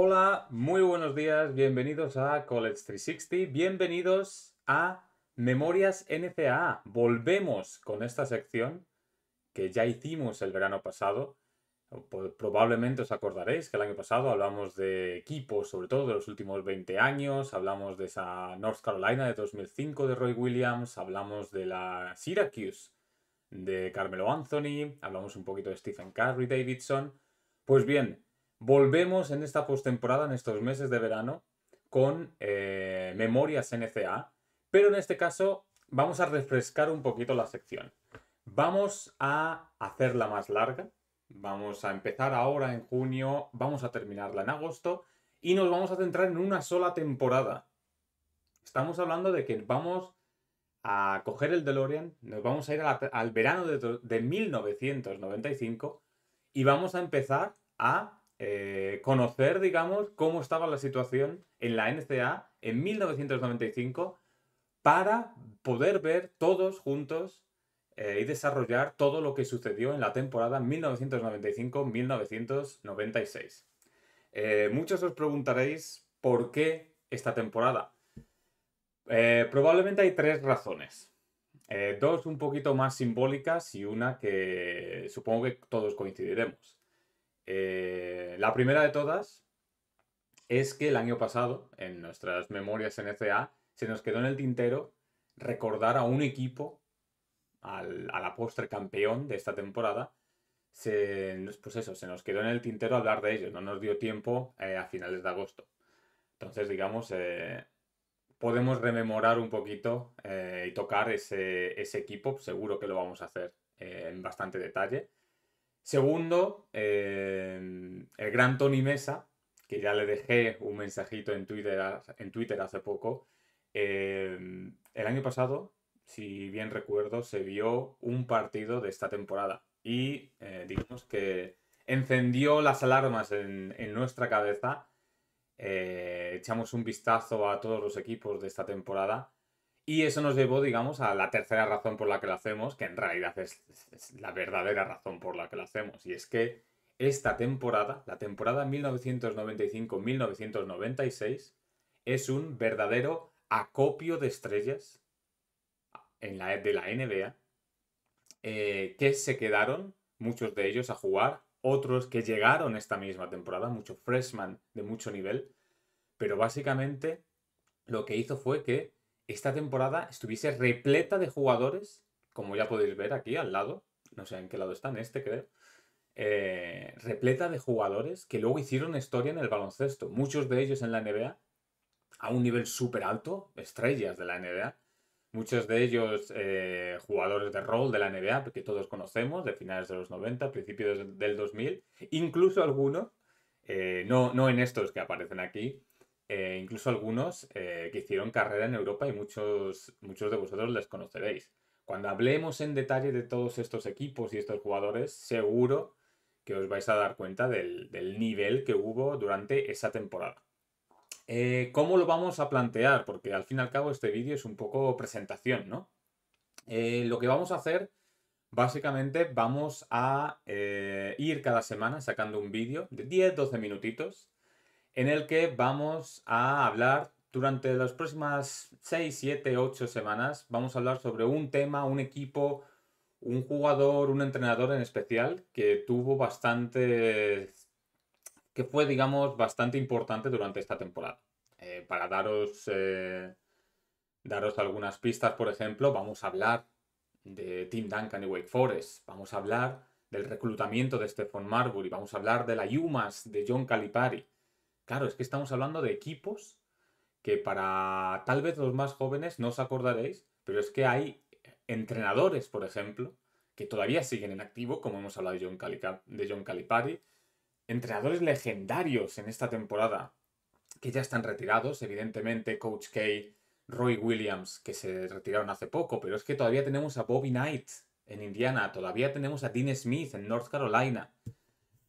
Hola, muy buenos días, bienvenidos a College 360, bienvenidos a Memorias NCAA. Volvemos con esta sección que ya hicimos el verano pasado. Pues, probablemente os acordaréis que el año pasado hablamos de equipos, sobre todo de los últimos 20 años, hablamos de esa North Carolina de 2005 de Roy Williams, hablamos de la Syracuse de Carmelo Anthony, hablamos un poquito de Stephen Curry Davidson. Pues bien, Volvemos en esta postemporada, en estos meses de verano, con eh, Memorias NCA, pero en este caso vamos a refrescar un poquito la sección. Vamos a hacerla más larga, vamos a empezar ahora en junio, vamos a terminarla en agosto y nos vamos a centrar en una sola temporada. Estamos hablando de que vamos a coger el DeLorean, nos vamos a ir al verano de 1995 y vamos a empezar a eh, conocer, digamos, cómo estaba la situación en la NCA en 1995 para poder ver todos juntos eh, y desarrollar todo lo que sucedió en la temporada 1995-1996. Eh, muchos os preguntaréis por qué esta temporada. probablemente hay tres razones. dos un poquito más simbólicas y una que supongo que todos coincidiremos. Eh, la primera de todas es que el año pasado, en nuestras memorias NCA, se nos quedó en el tintero recordar a un equipo, al, a la postre campeón de esta temporada. Se, pues se nos quedó en el tintero hablar de ellos, no nos dio tiempo eh, a finales de agosto. Entonces, digamos, eh, podemos rememorar un poquito y tocar ese, equipo, seguro que lo vamos a hacer en bastante detalle. Segundo, eh, el gran Tony Mesa, que ya le dejé un mensajito en Twitter, en Twitter hace poco. Eh, el año pasado, si bien recuerdo, se vio un partido de esta temporada y eh, digamos que encendió las alarmas en nuestra cabeza. echamos un vistazo a todos los equipos de esta temporada y eso nos llevó, digamos, a la tercera razón por la que lo hacemos, que en realidad es, la verdadera razón por la que la hacemos. Y es que esta temporada, la temporada 1995-1996, es un verdadero acopio de estrellas en la, de la NBA eh, que se quedaron, muchos de ellos, a jugar, otros que llegaron esta misma temporada, muchos freshman de mucho nivel, pero básicamente lo que hizo fue que esta temporada estuviese repleta de jugadores, como ya podéis ver aquí al lado, no sé en qué lado están, este creo, eh, repleta de jugadores que luego hicieron historia en el baloncesto, muchos de ellos en la NBA, a un nivel súper alto, estrellas de la NBA, muchos de ellos eh, jugadores de rol de la NBA, que todos conocemos, de finales de los 90, principios del 2000, incluso algunos, eh, no, no en estos que aparecen aquí, eh, incluso algunos eh, que hicieron carrera en Europa y muchos, muchos de vosotros les conoceréis. Cuando hablemos en detalle de todos estos equipos y estos jugadores, seguro que os vais a dar cuenta del, nivel que hubo durante esa temporada. Eh, ¿Cómo lo vamos a plantear? Porque al fin y al cabo este vídeo es un poco presentación, ¿no? lo que vamos a hacer, básicamente, vamos a ir cada semana sacando un vídeo de 10-12 minutitos en el que vamos a hablar durante las próximas 6, 7, 8 semanas. Vamos a hablar sobre un tema, un equipo, un jugador, un entrenador en especial que tuvo bastante. que fue, digamos, bastante importante durante esta temporada. Eh, para daros. Eh, daros algunas pistas, por ejemplo, vamos a hablar de Tim Duncan y Wake Forest. Vamos a hablar del reclutamiento de Stephen Marbury. Vamos a hablar de la Yumas de John Calipari. Claro, es que estamos hablando de equipos que para tal vez los más jóvenes no os acordaréis, pero es que hay entrenadores, por ejemplo, que todavía siguen en activo, como hemos hablado de John, Calipari, entrenadores legendarios en esta temporada, que ya están retirados, evidentemente, Coach K, Roy Williams, que se retiraron hace poco, pero es que todavía tenemos a Bobby Knight en Indiana, todavía tenemos a Dean Smith en North Carolina,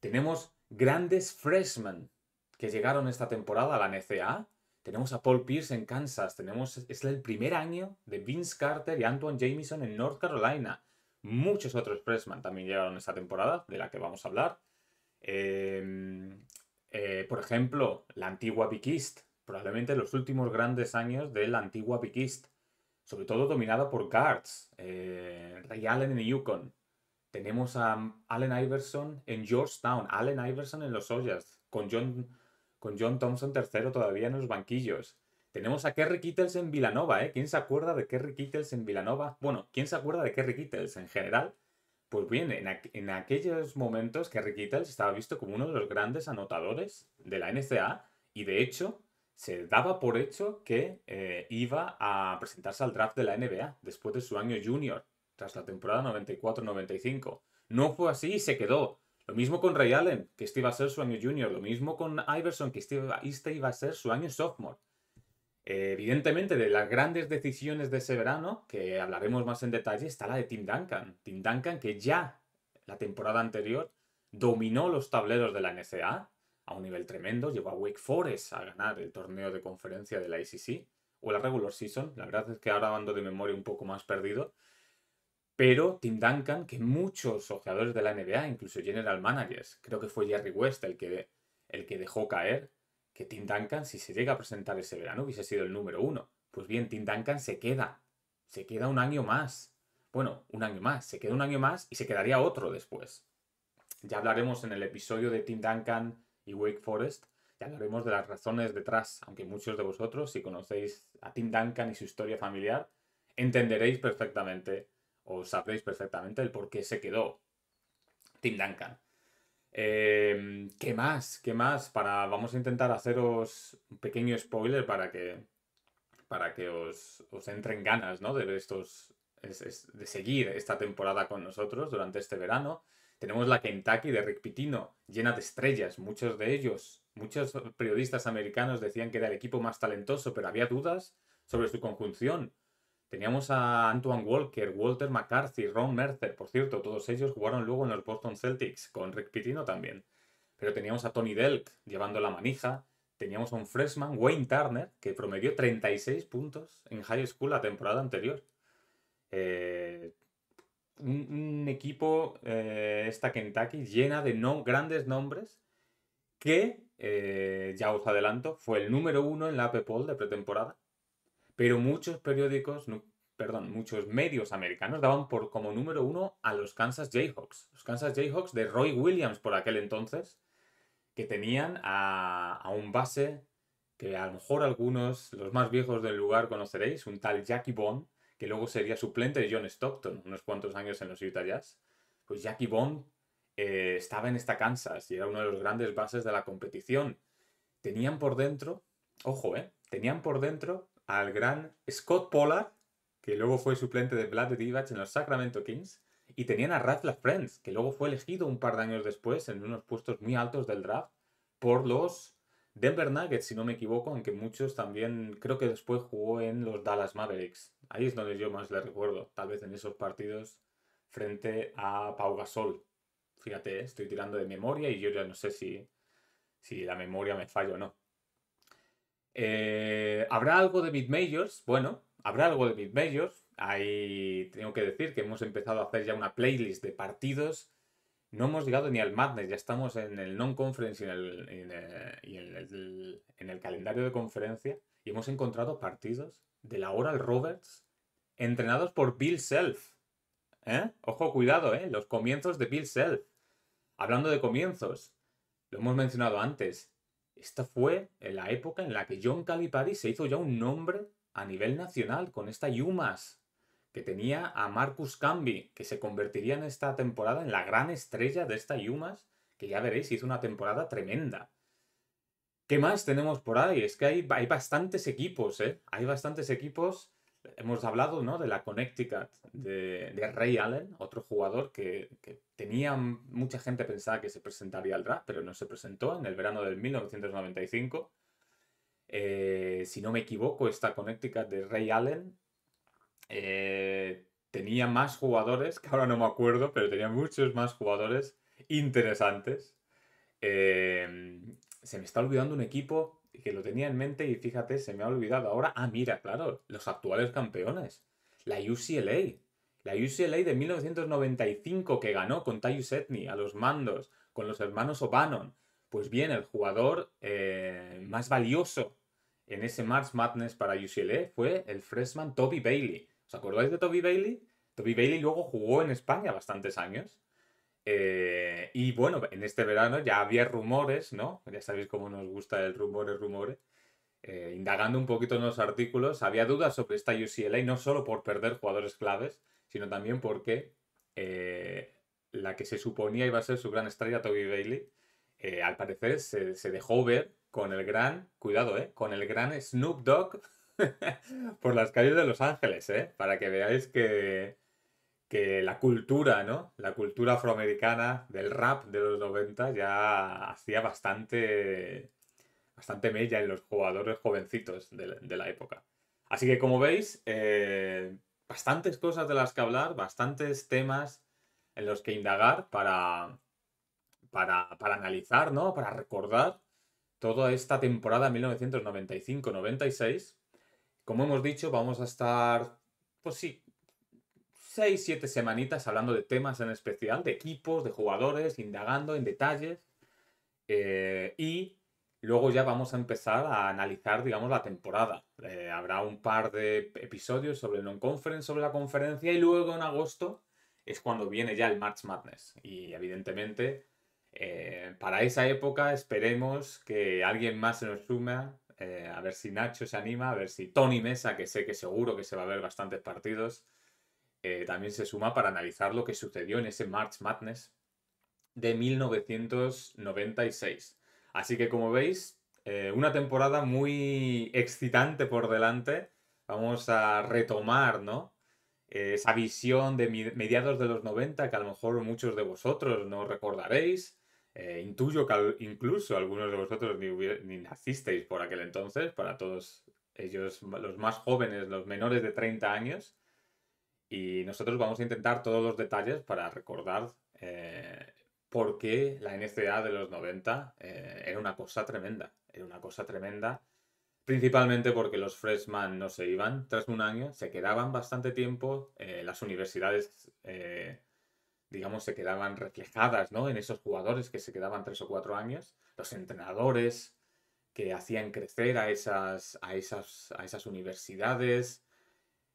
tenemos grandes freshmen que llegaron esta temporada a la NCAA. Tenemos a Paul Pierce en Kansas. Tenemos, es el primer año de Vince Carter y Antoine Jameson en North Carolina. Muchos otros Pressman también llegaron esta temporada, de la que vamos a hablar. Em, eh, por ejemplo, la antigua Big East. Probablemente los últimos grandes años de la antigua Big East. Sobre todo dominada por guards. Eh, Ray Allen en Yukon. Tenemos a um, Allen Iverson en Georgetown. Allen Iverson en los Hoyas. Con John con John Thompson III todavía en los banquillos. Tenemos a Kerry Kittles en Villanova, ¿eh? ¿Quién se acuerda de Kerry Kittles en Villanova? Bueno, ¿quién se acuerda de Kerry Kittles en general? Pues bien, en, aquellos momentos Kerry Kittles estaba visto como uno de los grandes anotadores de la NCA y de hecho se daba por hecho que eh, iba a presentarse al draft de la NBA después de su año junior, tras la temporada 94-95. No fue así y se quedó. Lo mismo con Ray Allen, que este iba a ser su año junior. Lo mismo con Iverson, que este, este iba a ser su año sophomore. Eh, evidentemente, de las grandes decisiones de ese verano, que hablaremos más en detalle, está la de Tim Duncan. Tim Duncan, que ya la temporada anterior dominó los tableros de la NCAA a un nivel tremendo, llevó a Wake Forest a ganar el torneo de conferencia de la ACC o la regular season. La verdad es que ahora ando de memoria un poco más perdido, pero Tim Duncan, que muchos sociadores de la NBA, incluso general managers, creo que fue Jerry West el que, el que dejó caer que Tim Duncan, si se llega a presentar ese verano, hubiese sido el número uno. Pues bien, Tim Duncan se queda. Se queda un año más. Bueno, un año más. Se queda un año más y se quedaría otro después. Ya hablaremos en el episodio de Tim Duncan y Wake Forest. Ya hablaremos de las razones detrás, aunque muchos de vosotros, si conocéis a Tim Duncan y su historia familiar, entenderéis perfectamente os sabréis perfectamente el por qué se quedó Tim Duncan. Em, ¿Qué más? ¿Qué más? Para, vamos a intentar haceros un pequeño spoiler para que, para que os, entren ganas ¿no? de, estos, de seguir esta temporada con nosotros durante este verano. Tenemos la Kentucky de Rick Pitino, llena de estrellas, muchos de ellos. Muchos periodistas americanos decían que era el equipo más talentoso, pero había dudas sobre su conjunción. Teníamos a Antoine Walker, Walter McCarthy, Ron Mercer, por cierto, todos ellos jugaron luego en los Boston Celtics, con Rick Pitino también. Pero teníamos a Tony Delk llevando la manija, teníamos a un freshman, Wayne Turner, que promedió 36 puntos en high school la temporada anterior. Eh, un, equipo, eh, esta Kentucky, llena de no, grandes nombres, que, eh, ya os adelanto, fue el número uno en la AP Poll de pretemporada pero muchos periódicos, perdón, muchos medios americanos daban por como número uno a los Kansas Jayhawks. Los Kansas Jayhawks de Roy Williams por aquel entonces, que tenían a, un base que a lo mejor algunos, los más viejos del lugar, conoceréis, un tal Jackie Bond, que luego sería suplente de John Stockton unos cuantos años en los Utah Jazz. Pues Jackie Bond eh, estaba en esta Kansas y era uno de los grandes bases de la competición. Tenían por dentro, ojo, eh, tenían por dentro al gran Scott Pollard, que luego fue suplente de Vlad Divac en los Sacramento Kings, y tenían a Ralph Friends, que luego fue elegido un par de años después en unos puestos muy altos del draft por los Denver Nuggets, si no me equivoco, aunque muchos también creo que después jugó en los Dallas Mavericks. Ahí es donde yo más le recuerdo, tal vez en esos partidos frente a Pau Gasol. Fíjate, eh, estoy tirando de memoria y yo ya no sé si, si la memoria me falla o no. Eh, ¿Habrá algo de mid majors? Bueno, habrá algo de mid majors. Ahí tengo que decir que hemos empezado a hacer ya una playlist de partidos. No hemos llegado ni al Madness, ya estamos en el non-conference y, en el, eh, calendario de conferencia. Y hemos encontrado partidos de la Oral Roberts entrenados por Bill Self. ¿eh? Ojo, cuidado, ¿eh? Los comienzos de Bill Self. Hablando de comienzos, lo hemos mencionado antes. Esta fue la época en la que John Calipari se hizo ya un nombre a nivel nacional con esta Yumas, que tenía a Marcus Camby, que se convertiría en esta temporada en la gran estrella de esta Yumas, que ya veréis, hizo una temporada tremenda. ¿Qué más tenemos por ahí? Es que hay, hay bastantes equipos, ¿eh? Hay bastantes equipos hemos hablado de la Connecticut de, Ray Allen, otro jugador que, tenía mucha gente pensaba que se presentaría al draft, pero no se presentó en el verano del 1995. Eh, si no me equivoco, esta Connecticut de Ray Allen eh, tenía más jugadores, que ahora no me acuerdo, pero tenía muchos más jugadores interesantes. Eh, se me está olvidando un equipo que lo tenía en mente y fíjate, se me ha olvidado ahora. Ah, mira, claro, los actuales campeones. La UCLA. La UCLA de 1995 que ganó con Tyus Etni a los mandos, con los hermanos O'Bannon. Pues bien, el jugador eh, más valioso en ese March Madness para UCLA fue el freshman Toby Bailey. ¿Os acordáis de Toby Bailey? Toby Bailey luego jugó en España bastantes años. Eh, y bueno, en este verano ya había rumores, ¿no? Ya sabéis cómo nos gusta el rumores rumores eh, indagando un poquito en los artículos, había dudas sobre esta UCLA, no solo por perder jugadores claves, sino también porque eh, la que se suponía iba a ser su gran estrella, Toby Bailey, al parecer se, se, dejó ver con el gran, cuidado, ¿eh? Con el gran Snoop Dogg por las calles de Los Ángeles, ¿eh? Para que veáis que que la cultura, ¿no? La cultura afroamericana del rap de los 90 ya hacía bastante, bastante mella en los jugadores jovencitos de, la época. Así que como veis, eh, bastantes cosas de las que hablar, bastantes temas en los que indagar para, para, para analizar, ¿no? Para recordar toda esta temporada 1995-96. Como hemos dicho, vamos a estar, pues sí, 6, siete semanitas hablando de temas en especial, de equipos, de jugadores, indagando en detalles. Eh, y luego ya vamos a empezar a analizar, digamos, la temporada. Eh, habrá un par de episodios sobre el non-conference, sobre la conferencia, y luego en agosto es cuando viene ya el March Madness. Y evidentemente, eh, para esa época esperemos que alguien más se nos suma. a ver si Nacho se anima, a ver si Tony Mesa, que sé que seguro que se va a ver bastantes partidos, eh, también se suma para analizar lo que sucedió en ese March Madness de 1996. Así que como veis, eh, una temporada muy excitante por delante. Vamos a retomar, eh, esa visión de mediados de los 90 que a lo mejor muchos de vosotros no recordaréis. intuyo que incluso algunos de vosotros ni, ni, nacisteis por aquel entonces, para todos ellos, los más jóvenes, los menores de 30 años. Y nosotros vamos a intentar todos los detalles para recordar eh, por qué la NCA de los 90 eh, era una cosa tremenda. Era una cosa tremenda, principalmente porque los freshman no se iban tras un año, se quedaban bastante tiempo, eh, las universidades, digamos, se quedaban reflejadas ¿no? en esos jugadores que se quedaban tres o cuatro años, los entrenadores que hacían crecer a esas, a esas, a esas universidades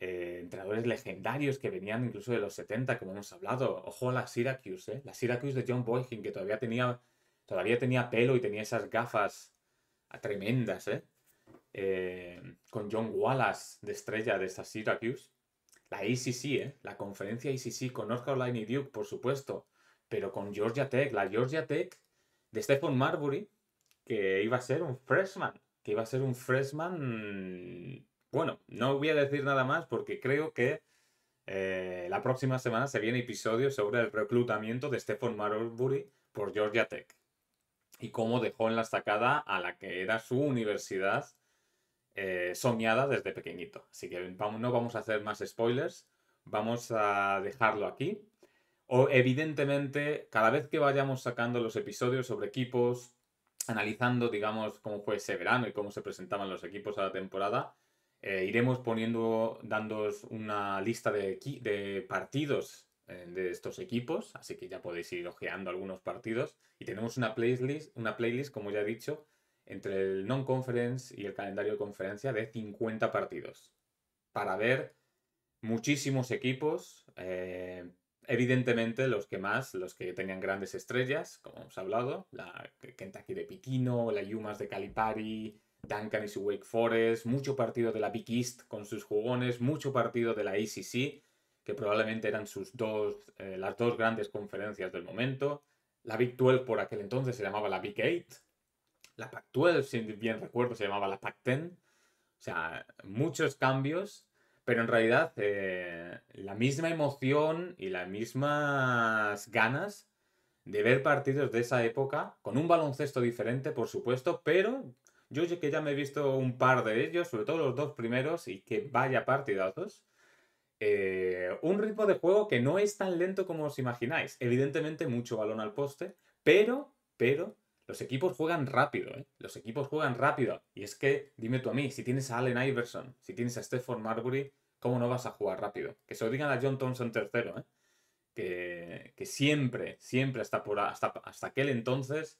eh, entrenadores legendarios que venían incluso de los 70, como hemos hablado. Ojo a la Syracuse, eh. La Syracuse de John Boykin, que todavía tenía, todavía tenía pelo y tenía esas gafas ah, tremendas, eh. ¿eh? con John Wallace de estrella de esa Syracuse. La ACC, La conferencia ACC con North Carolina y Duke, por supuesto. Pero con Georgia Tech, la Georgia Tech de Stephen Marbury, que iba a ser un freshman. Que iba a ser un freshman bueno, no voy a decir nada más porque creo que eh, la próxima semana se viene episodio sobre el reclutamiento de Stephen Marlbury por Georgia Tech y cómo dejó en la estacada a la que era su universidad eh, soñada desde pequeñito. Así que no vamos a hacer más spoilers, vamos a dejarlo aquí. O evidentemente, cada vez que vayamos sacando los episodios sobre equipos, analizando, digamos, cómo fue ese verano y cómo se presentaban los equipos a la temporada, eh, iremos poniendo, dándos una lista de, partidos eh, de estos equipos, así que ya podéis ir ojeando algunos partidos. Y tenemos una playlist, una playlist como ya he dicho, entre el non-conference y el calendario de conferencia de 50 partidos para ver muchísimos equipos. Eh, evidentemente, los que más, los que tenían grandes estrellas, como hemos hablado, la Kentucky de Piquino, la Yumas de Calipari, Duncan y su Wake Forest, mucho partido de la Big East con sus jugones, mucho partido de la ACC, que probablemente eran sus dos, eh, las dos grandes conferencias del momento. La Big 12 por aquel entonces se llamaba la Big 8. La Pac 12, si bien recuerdo, se llamaba la Pac 10. O sea, muchos cambios, pero en realidad eh, la misma emoción y las mismas ganas de ver partidos de esa época, con un baloncesto diferente, por supuesto, pero yo que ya me he visto un par de ellos, sobre todo los dos primeros, y que vaya partidazos. Eh, un ritmo de juego que no es tan lento como os imagináis. Evidentemente, mucho balón al poste, pero, pero, los equipos juegan rápido, ¿eh? Los equipos juegan rápido. Y es que, dime tú a mí, si tienes a Allen Iverson, si tienes a Stephen Marbury, ¿cómo no vas a jugar rápido? Que se lo digan a John Thompson tercero ¿eh? Que, que siempre, siempre hasta aquel entonces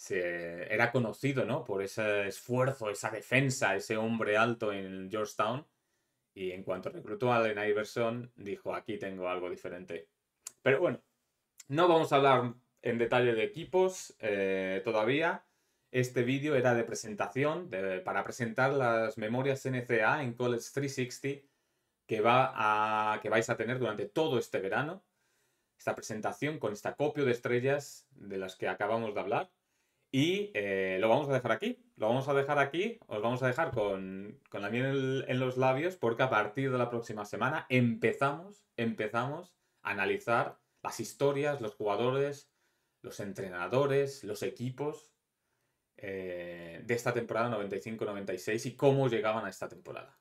se, era conocido, ¿no? Por ese esfuerzo, esa defensa, ese hombre alto en Georgetown. Y en cuanto reclutó a Allen Iverson, dijo, aquí tengo algo diferente. Pero bueno, no vamos a hablar en detalle de equipos eh, todavía. Este vídeo era de presentación, para presentar las memorias NCA en College 360 que, va a, que vais a tener durante todo este verano. Esta presentación con esta copio de estrellas de las que acabamos de hablar y eh, lo vamos a dejar aquí. Lo vamos a dejar aquí. Os vamos a dejar con, con la miel en los labios porque a partir de la próxima semana empezamos, empezamos a analizar las historias, los jugadores, los entrenadores, los equipos eh, de esta temporada 95-96 y cómo llegaban a esta temporada.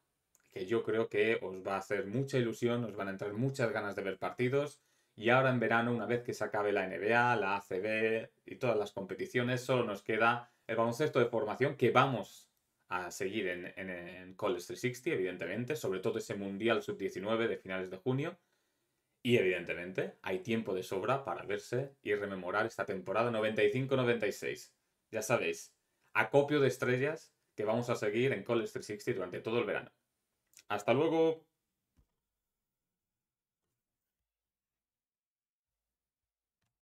Que yo creo que os va a hacer mucha ilusión, os van a entrar muchas ganas de ver partidos y ahora en verano, una vez que se acabe la NBA, la ACB y todas las competiciones, solo nos queda el baloncesto de formación que vamos a seguir en, en, College 360, evidentemente, sobre todo ese Mundial Sub-19 de finales de junio. Y evidentemente hay tiempo de sobra para verse y rememorar esta temporada 95-96. Ya sabéis, acopio de estrellas que vamos a seguir en College 360 durante todo el verano. Hasta luego.